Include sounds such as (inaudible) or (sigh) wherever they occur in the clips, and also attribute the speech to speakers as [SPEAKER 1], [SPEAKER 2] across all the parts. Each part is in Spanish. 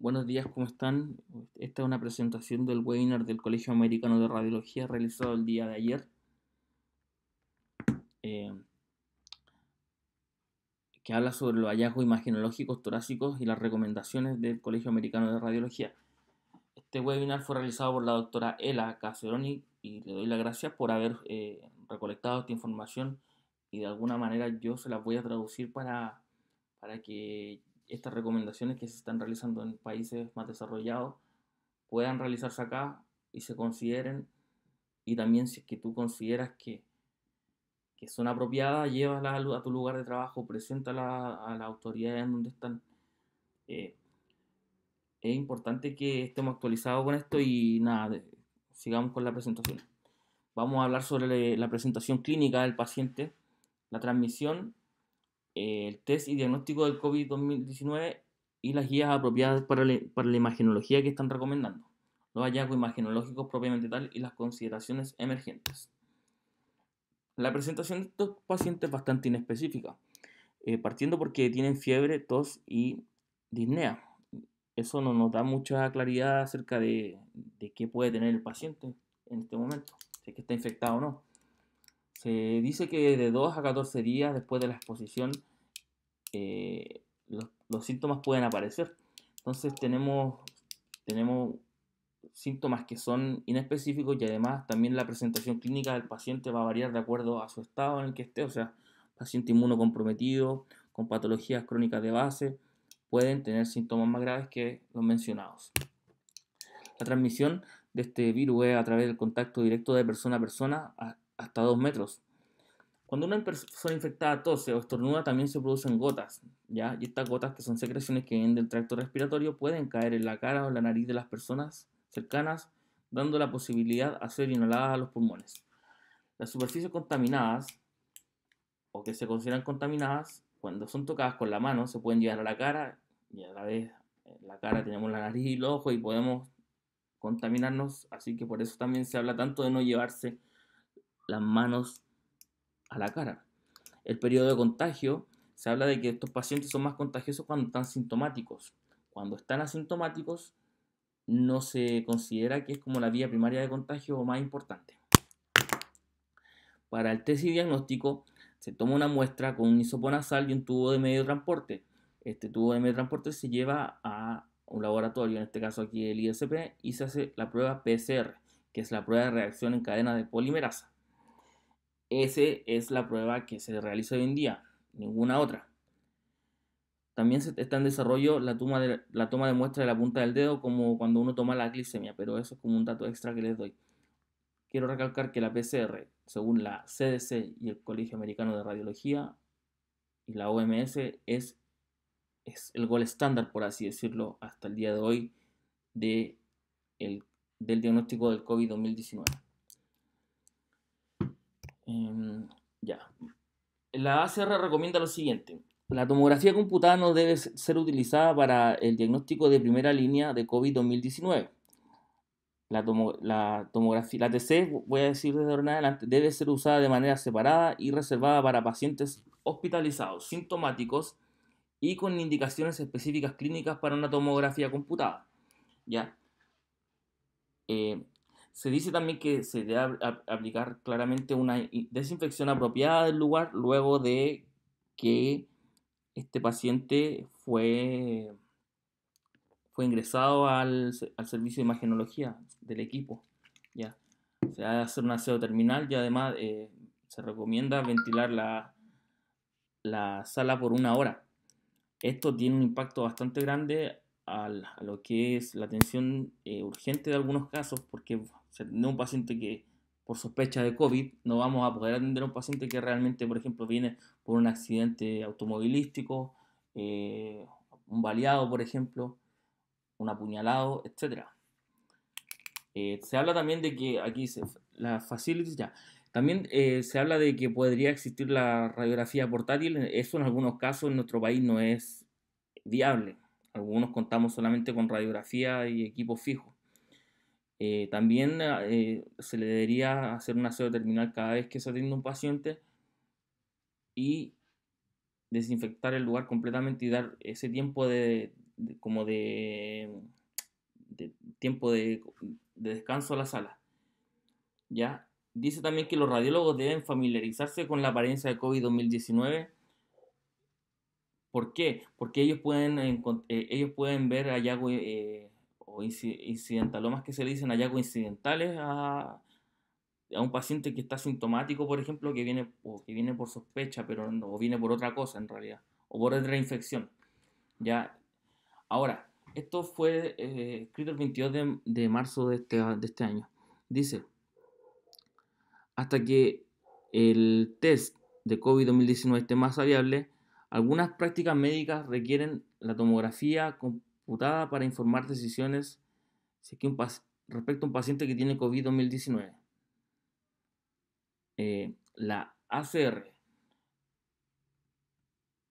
[SPEAKER 1] Buenos días, ¿cómo están? Esta es una presentación del webinar del Colegio Americano de Radiología realizado el día de ayer. Eh, que habla sobre los hallazgos imaginológicos torácicos y las recomendaciones del Colegio Americano de Radiología. Este webinar fue realizado por la doctora Ela Caseroni y le doy las gracias por haber eh, recolectado esta información y de alguna manera yo se la voy a traducir para, para que estas recomendaciones que se están realizando en países más desarrollados puedan realizarse acá y se consideren y también si es que tú consideras que, que son apropiadas, llévalas a tu lugar de trabajo, presenta a las autoridades en donde están. Eh, es importante que estemos actualizados con esto y nada, sigamos con la presentación. Vamos a hablar sobre la presentación clínica del paciente, la transmisión eh, el test y diagnóstico del COVID-19 y las guías apropiadas para la, para imagenología que están recomendando, los hallazgos imagenológicos propiamente tal y las consideraciones emergentes. La presentación de estos pacientes es bastante inespecífica, eh, partiendo porque tienen fiebre, tos y disnea. Eso no nos da mucha claridad acerca de, de qué puede tener el paciente en este momento, si es que está infectado o no. Se dice que de 2 a 14 días después de la exposición eh, los, síntomas pueden aparecer. Entonces tenemos, tenemos síntomas que son inespecíficos y además también la presentación clínica del paciente va a variar de acuerdo a su estado en el que esté, o sea, paciente inmunocomprometido, con patologías crónicas de base, pueden tener síntomas más graves que los mencionados. La transmisión de este virus es a través del contacto directo de persona a persona, hasta 2 metros. Cuando una persona infectada tose o estornuda también se producen gotas, ¿ya? Y estas gotas que son secreciones que vienen del tracto respiratorio pueden caer en la cara o en la nariz de las personas cercanas, dando la posibilidad a ser inhaladas a los pulmones. Las superficies contaminadas o que se consideran contaminadas, cuando son tocadas con la mano, se pueden llevar a la cara y a la vez la cara tenemos la nariz y el ojo y podemos contaminarnos, así que por eso también se habla tanto de no llevarse las manos a la cara. El periodo de contagio, se habla de que estos pacientes son más contagiosos cuando están sintomáticos. Cuando están asintomáticos, no se considera que es como la vía primaria de contagio o más importante. Para el test y diagnóstico, se toma una muestra con un nasal y un tubo de medio transporte. Este tubo de medio transporte se lleva a un laboratorio, en este caso aquí el ISP, y se hace la prueba PCR, que es la prueba de reacción en cadena de polimerasa. Esa es la prueba que se realiza hoy en día, ninguna otra. También está en desarrollo la toma, de, la toma de muestra de la punta del dedo, como cuando uno toma la glicemia, pero eso es como un dato extra que les doy. Quiero recalcar que la PCR, según la CDC y el Colegio Americano de Radiología y la OMS, es, el gol estándar, por así decirlo, hasta el día de hoy del diagnóstico del COVID-2019. Em, ya. La ACR recomienda lo siguiente. La tomografía computada no debe ser utilizada para el diagnóstico de primera línea de COVID-2019. La, tomografía, la TC, voy a decir desde ahora adelante, debe ser usada de manera separada y reservada para pacientes hospitalizados, sintomáticos y con indicaciones específicas clínicas para una tomografía computada. ¿Ya? Eh, se dice también que se debe aplicar claramente una desinfección apropiada del lugar luego de que este paciente fue, fue ingresado al, servicio de imagenología del equipo. ¿ya? Se ha hacer un aseo terminal y además eh, se recomienda ventilar la, sala por una hora. Esto tiene un impacto bastante grande a lo que es la atención eh, urgente de algunos casos porque se un paciente que por sospecha de COVID, no vamos a poder atender a un paciente que realmente, por ejemplo, viene por un accidente automovilístico, eh, un baleado, por ejemplo, un apuñalado, etc. Eh, se habla también de que aquí se, las facilities ya. También eh, se habla de que podría existir la radiografía portátil. Eso en algunos casos en nuestro país no es viable. Algunos contamos solamente con radiografía y equipos fijos. Eh, también eh, se le debería hacer un aseo terminal cada vez que se atiende un paciente y desinfectar el lugar completamente y dar ese tiempo de, como de, tiempo de, descanso a la sala. ¿Ya? Dice también que los radiólogos deben familiarizarse con la apariencia de COVID-2019. ¿Por qué? Porque ellos pueden, eh, ellos pueden ver allá o más que se le dicen allá coincidentales a, un paciente que está sintomático, por ejemplo, que viene, o que viene por sospecha, pero no, o viene por otra cosa en realidad, o por otra infección. ¿ya? Ahora, esto fue eh, escrito el 22 de, marzo de este, de este, año. Dice, hasta que el test de COVID-2019 esté más viable, algunas prácticas médicas requieren la tomografía con para informar decisiones respecto a un paciente que tiene COVID-2019. Eh, la ACR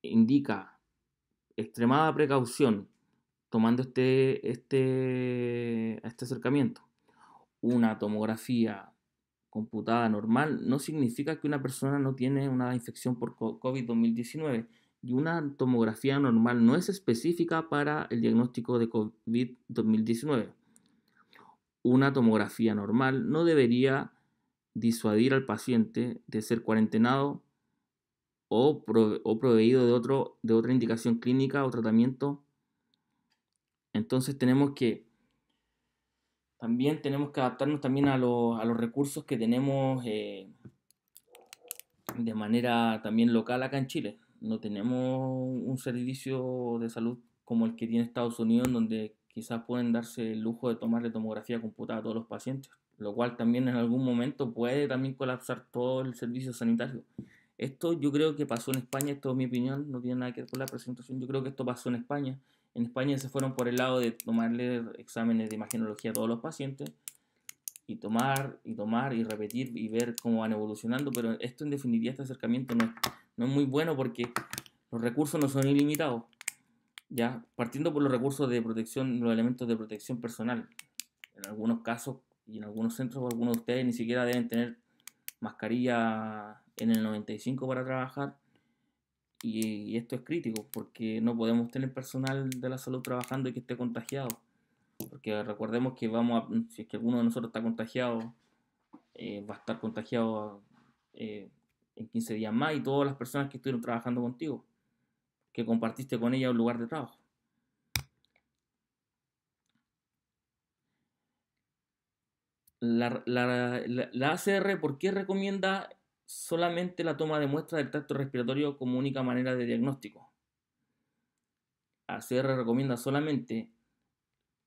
[SPEAKER 1] indica extremada precaución tomando este, este, este acercamiento. Una tomografía computada normal no significa que una persona no tiene una infección por COVID-2019 y una tomografía normal no es específica para el diagnóstico de COVID-2019. Una tomografía normal no debería disuadir al paciente de ser cuarentenado o, proveído de, otro, de otra indicación clínica o tratamiento. Entonces tenemos que también tenemos que adaptarnos también a, los recursos que tenemos eh, de manera también local acá en Chile no tenemos un servicio de salud como el que tiene Estados Unidos, donde quizás pueden darse el lujo de tomarle tomografía computada a todos los pacientes, lo cual también en algún momento puede también colapsar todo el servicio sanitario. Esto yo creo que pasó en España, esto es mi opinión, no tiene nada que ver con la presentación, yo creo que esto pasó en España. En España se fueron por el lado de tomarle exámenes de imagenología a todos los pacientes y tomar y tomar y repetir y ver cómo van evolucionando, pero esto en definitiva, este acercamiento no es, no muy bueno porque los recursos no son ilimitados, ya partiendo por los recursos de protección, los elementos de protección personal. En algunos casos y en algunos centros, algunos de ustedes ni siquiera deben tener mascarilla en el 95 para trabajar. y esto es crítico porque no podemos tener personal de la salud trabajando y que esté contagiado porque recordemos que vamos mm, si que alguno de nosotros está contagiado, eh, va a estar contagiado eh, en 15 días más y todas las personas que estuvieron trabajando contigo, que compartiste con ella un lugar de trabajo. La, la, la, ACR, ¿por qué recomienda solamente la toma de muestra del tracto respiratorio como única manera de diagnóstico? ACR recomienda solamente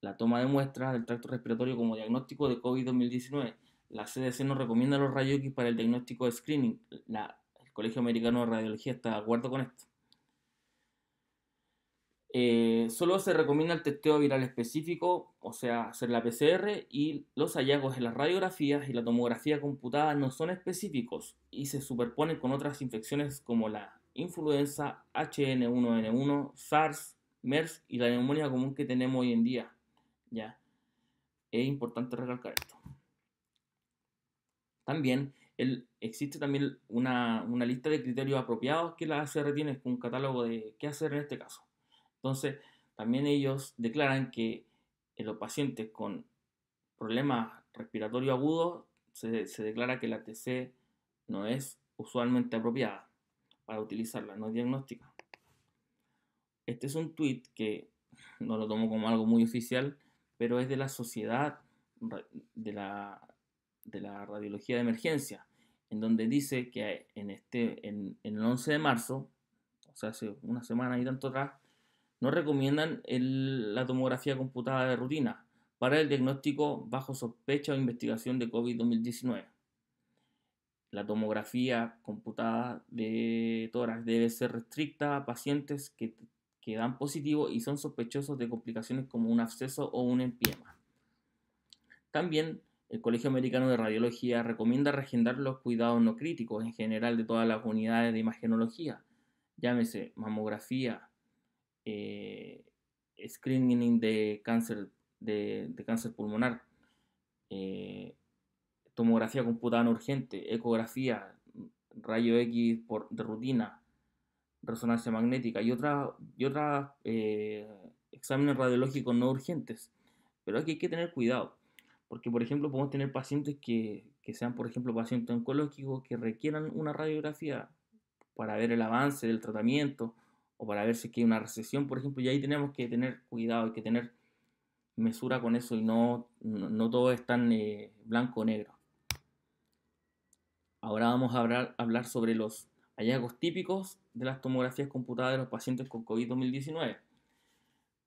[SPEAKER 1] la toma de muestras del tracto respiratorio como diagnóstico de COVID-2019. La CDC nos recomienda los rayos X para el diagnóstico de screening. el Colegio Americano de Radiología está de acuerdo con esto. Eh, solo se recomienda el testeo viral específico, o sea, hacer la PCR, y los hallazgos en las radiografías y la tomografía computada no son específicos y se superponen con otras infecciones como la influenza, HN1N1, SARS, MERS y la neumonía común que tenemos hoy en día. ¿ya? Es importante recalcar esto. También existe también una, lista de criterios apropiados que la ACR tiene, un catálogo de qué hacer en este caso. Entonces, también ellos declaran que en eh, los pacientes con problemas respiratorios agudos se, declara que la TC no es usualmente apropiada para utilizarla, no es diagnóstica. Este es un tweet que no lo tomo como algo muy oficial, pero es de la sociedad de la, de la radiología de emergencia, en donde dice que en, este, en, el 11 de marzo, o sea, hace una semana y tanto atrás, no recomiendan la tomografía computada de rutina para el diagnóstico bajo sospecha o investigación de COVID-2019. La tomografía computada de todas debe ser restricta a pacientes que que dan positivo y son sospechosos de complicaciones como un absceso o un empiema. También el Colegio Americano de Radiología recomienda regendar los cuidados no críticos en general de todas las unidades de imagenología, llámese mamografía, eh, screening de cáncer, de, cáncer pulmonar, eh, tomografía computada no urgente, ecografía, rayo X por, de rutina, resonancia magnética y otras y otra, eh, exámenes radiológicos no urgentes. Pero aquí hay que tener cuidado, porque por ejemplo podemos tener pacientes que, que sean, por ejemplo, pacientes oncológicos que requieran una radiografía para ver el avance del tratamiento o para ver si hay una recesión, por ejemplo, y ahí tenemos que tener cuidado, hay que tener mesura con eso y no, no, no todo es tan eh, blanco o negro. Ahora vamos a hablar, hablar sobre los hallazgos típicos de las tomografías computadas de los pacientes con covid 19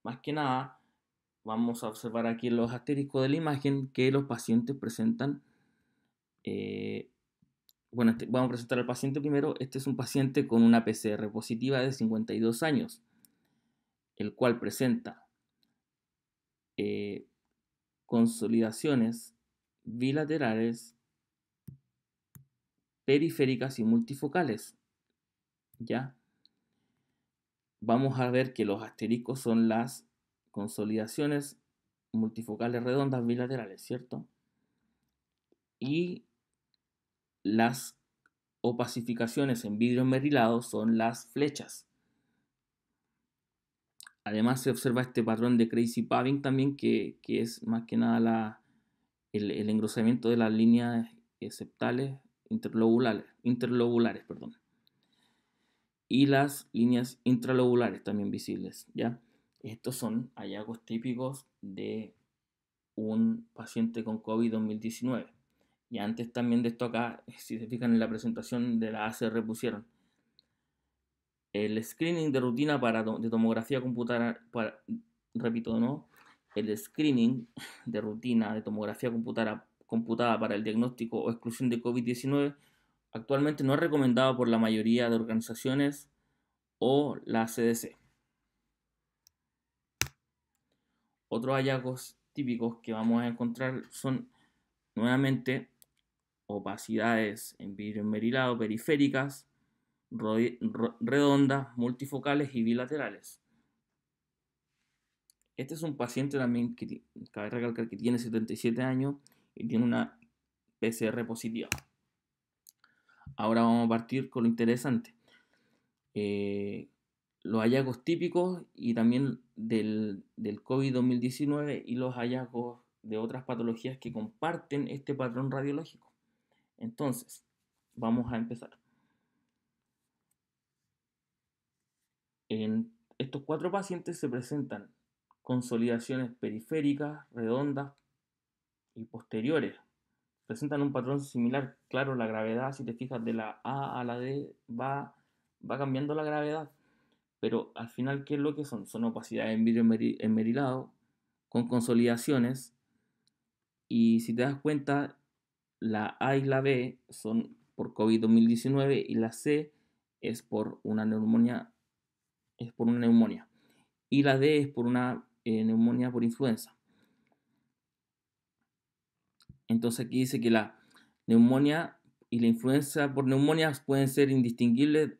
[SPEAKER 1] Más que nada, vamos a observar aquí en los asteriscos de la imagen que los pacientes presentan. Eh, bueno, este, vamos a presentar al paciente primero. Este es un paciente con una PCR positiva de 52 años, el cual presenta eh, consolidaciones bilaterales periféricas y multifocales. ¿Ya? Vamos a ver que los asteriscos son las consolidaciones multifocales redondas bilaterales, ¿cierto? Y las opacificaciones en vidrio merilado son las flechas. Además se observa este patrón de crazy paving también que, es más que nada el, el, engrosamiento de las líneas septales interlobulares, interlobulares perdón. y las líneas intralobulares también visibles. ¿ya? Estos son hallazgos típicos de un paciente con COVID-2019. Y antes también de esto acá, si se fijan en la presentación de la ACR pusieron el screening de rutina para de tomografía computadora, repito, ¿no? El screening de rutina de tomografía computadora computada para el diagnóstico o exclusión de COVID-19 actualmente no es recomendado por la mayoría de organizaciones o la CDC. Otros hallazgos típicos que vamos a encontrar son nuevamente opacidades en vidrio enmerilado periféricas, redondas, multifocales y bilaterales. Este es un paciente también que cabe recalcar que tiene 77 años y tiene una PCR positiva. Ahora vamos a partir con lo interesante. Eh, los hallazgos típicos y también del, del COVID-2019 y los hallazgos de otras patologías que comparten este patrón radiológico. Entonces, vamos a empezar. En estos cuatro pacientes se presentan consolidaciones periféricas, redondas, y posteriores. Presentan un patrón similar, claro, la gravedad, si te fijas, de la A a la D va, va cambiando la gravedad, pero al final, ¿qué es lo que son? Son opacidades en vidrio enmerilado, con consolidaciones, y si te das cuenta, la A y la B son por COVID-2019 y la C es por una neumonía, es por una neumonía. Y la D es por una eh, neumonía por influenza. Entonces aquí dice que la neumonía y la influenza por neumonía pueden ser indistinguibles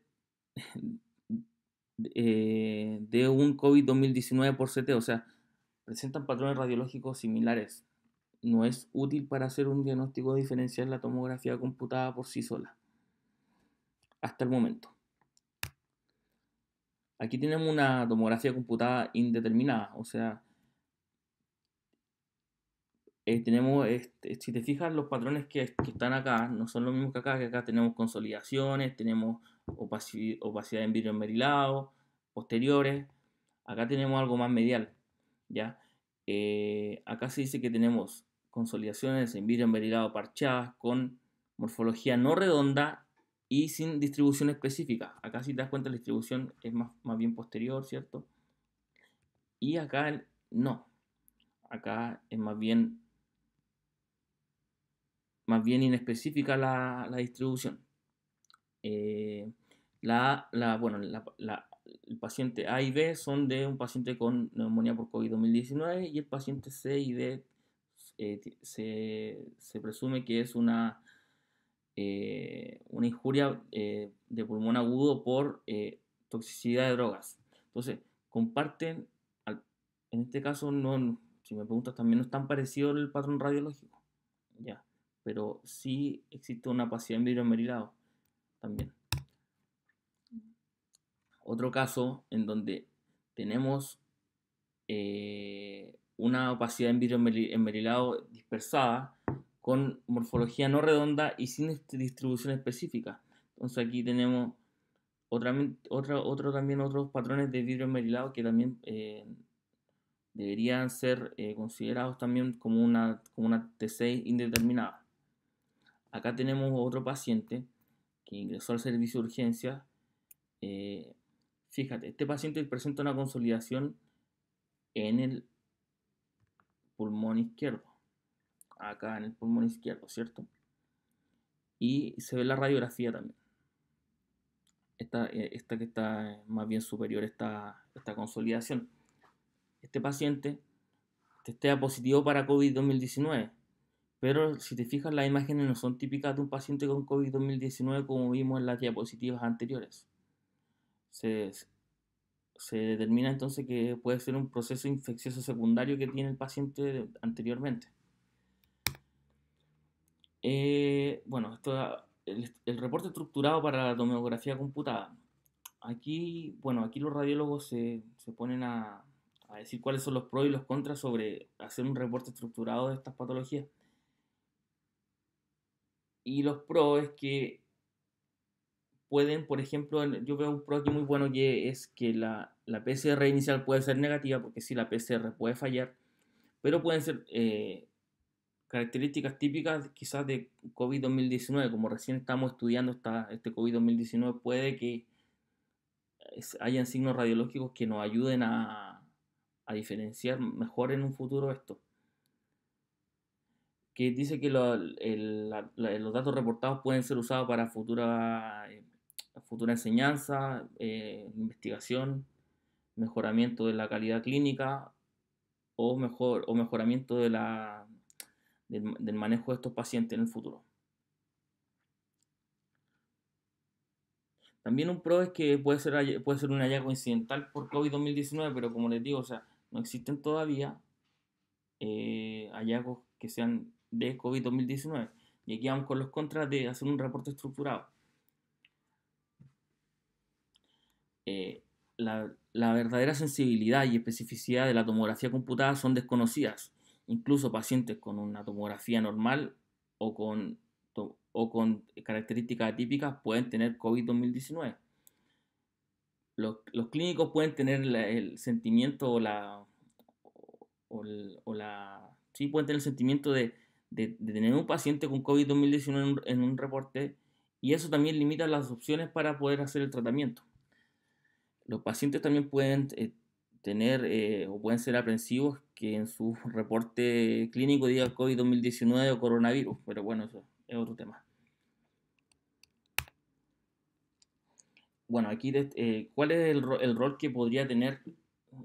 [SPEAKER 1] (laughs) eh, de un COVID-2019 por CT, o sea, presentan patrones radiológicos similares. No es útil para hacer un diagnóstico diferencial la tomografía computada por sí sola. Hasta el momento. Aquí tenemos una tomografía computada indeterminada, o sea, eh, tenemos, este, si te fijas, los patrones que, están acá no son los mismos que acá, que acá tenemos consolidaciones, tenemos opacidad, opacidad en vidrio enmerilado, posteriores, acá tenemos algo más medial, ¿ya? Eh, acá se dice que tenemos consolidaciones en vidrio enverilado parchadas con morfología no redonda y sin distribución específica. Acá si te das cuenta la distribución es más, más bien posterior, ¿cierto? Y acá no. Acá es más bien más bien inespecífica la, la distribución. Eh, la, la, bueno, el paciente A y B son de un paciente con neumonía por COVID-2019 y el paciente C y D eh, se, presume que es una, eh, una injuria de pulmón agudo por toxicidad de drogas. Entonces, comparten, en este caso, no, si me preguntas, también no es tan parecido el patrón radiológico. Ya pero sí existe una opacidad en vidrio enmerilado también. Otro caso en donde tenemos eh, una opacidad en vidrio enmerilado dispersada con morfología no redonda y sin distribución específica. Entonces aquí tenemos otra, otro, también otros patrones de vidrio enmerilado que también eh, deberían ser eh, considerados también como una, como una T6 indeterminada. Acá tenemos otro paciente que ingresó al servicio de urgencia. Eh, fíjate, este paciente presenta una consolidación en el pulmón izquierdo. Acá en el pulmón izquierdo, ¿cierto? Y se ve la radiografía también. Esta, eh, esta que está más bien superior, esta, esta consolidación. Este paciente testea positivo para COVID-2019 pero si te fijas, las imágenes no son típicas de un paciente con COVID-2019 como vimos en las diapositivas anteriores. Se, determina entonces que puede ser un proceso infeccioso secundario que tiene el paciente anteriormente. Eh, bueno, esto, el, reporte estructurado para la tomografía computada. Aquí, bueno, aquí los radiólogos se, ponen a, a, decir cuáles son los pros y los contras sobre hacer un reporte estructurado de estas patologías. Y los pros es que pueden, por ejemplo, yo veo un pro aquí muy bueno que es que la, la PCR inicial puede ser negativa, porque sí, la PCR puede fallar, pero pueden ser eh, características típicas quizás de COVID-2019, como recién estamos estudiando este COVID-2019, puede que hayan signos radiológicos que nos ayuden a, a diferenciar mejor en un futuro esto que dice que los datos reportados pueden ser usados para futura, eh, futura enseñanza, eh, investigación, mejoramiento de la calidad clínica o, mejor, o mejoramiento de la, del, manejo de estos pacientes en el futuro. También un pro es que puede ser, puede ser un hallazgo incidental por covid 19 pero como les digo, o sea, no existen todavía eh, hallazgos que sean de COVID-2019. Y aquí vamos con los contras de hacer un reporte estructurado. Eh, la, la verdadera sensibilidad y especificidad de la tomografía computada son desconocidas. Incluso pacientes con una tomografía normal o con, o con características atípicas pueden tener COVID-2019. Los, los, clínicos pueden tener el sentimiento o la, o, o la... Sí, pueden tener el sentimiento de de, tener un paciente con COVID-2019 en, un reporte y eso también limita las opciones para poder hacer el tratamiento. Los pacientes también pueden eh, tener eh, o pueden ser aprensivos que en su reporte clínico diga COVID-2019 o coronavirus, pero bueno, eso es otro tema. Bueno, aquí, eh, ¿cuál es el, el, rol que podría tener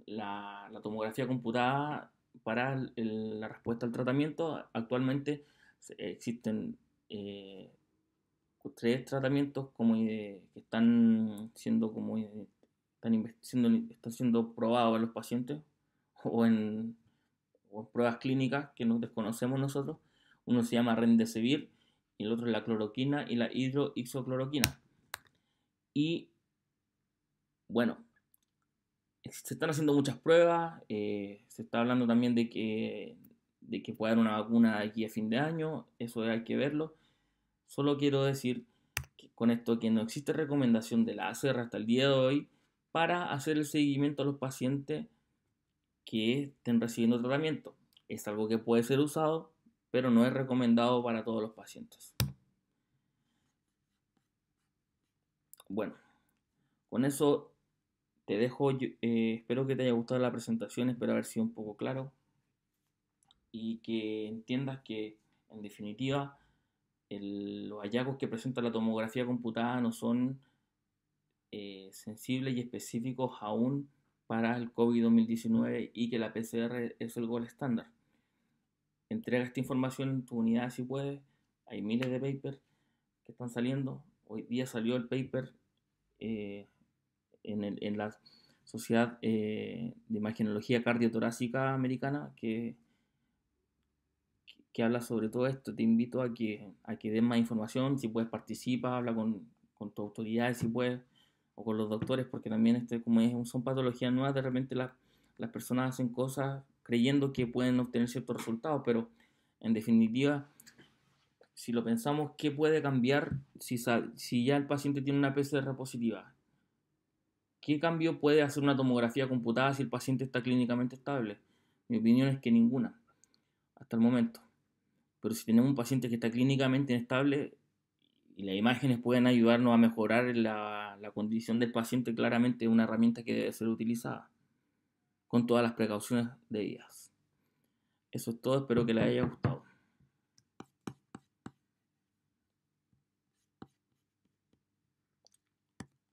[SPEAKER 1] la tomografía computada para la respuesta al tratamiento, actualmente existen eh, tres tratamientos como, eh, que están siendo como eh, están siendo, probados en los pacientes (laughs) o en, pruebas clínicas que no desconocemos nosotros. Uno se llama Rendesevir y el otro es la cloroquina y la hidroxocloroquina. Y bueno, se están haciendo muchas pruebas, eh, se está hablando también de que, de que haber una vacuna aquí a fin de año, eso hay que verlo. Solo quiero decir que con esto que no existe recomendación de la ACR hasta el día de hoy para hacer el seguimiento a los pacientes que estén recibiendo tratamiento. Es algo que puede ser usado, pero no es recomendado para todos los pacientes. Bueno, con eso te dejo, eh, espero que te haya gustado la presentación, espero haber sido un poco claro y que entiendas que, en definitiva, los hallazgos que presenta la tomografía computada no son eh, sensibles y específicos aún para el COVID-2019 y que la PCR es el gol estándar. Entrega esta información en tu unidad si puedes. Hay miles de papers que están saliendo. Hoy día salió el paper eh, en, la Sociedad eh, de Imagenología Cardiotorácica Americana, que, que habla sobre todo esto. Te invito a que, a que den más información, si puedes participa, habla con, con tu autoridad, si puedes, o con los doctores, porque también este, como es, son patologías nuevas, de repente las, personas hacen cosas creyendo que pueden obtener ciertos resultados, pero en definitiva, si lo pensamos, ¿qué puede cambiar si, si ya el paciente tiene una PCR positiva? ¿Qué cambio puede hacer una tomografía computada si el paciente está clínicamente estable? Mi opinión es que ninguna, hasta el momento. Pero si tenemos un paciente que está clínicamente inestable y las imágenes pueden ayudarnos a mejorar la, condición del paciente, claramente es una herramienta que debe ser utilizada con todas las precauciones debidas. Eso es todo, espero que les haya gustado.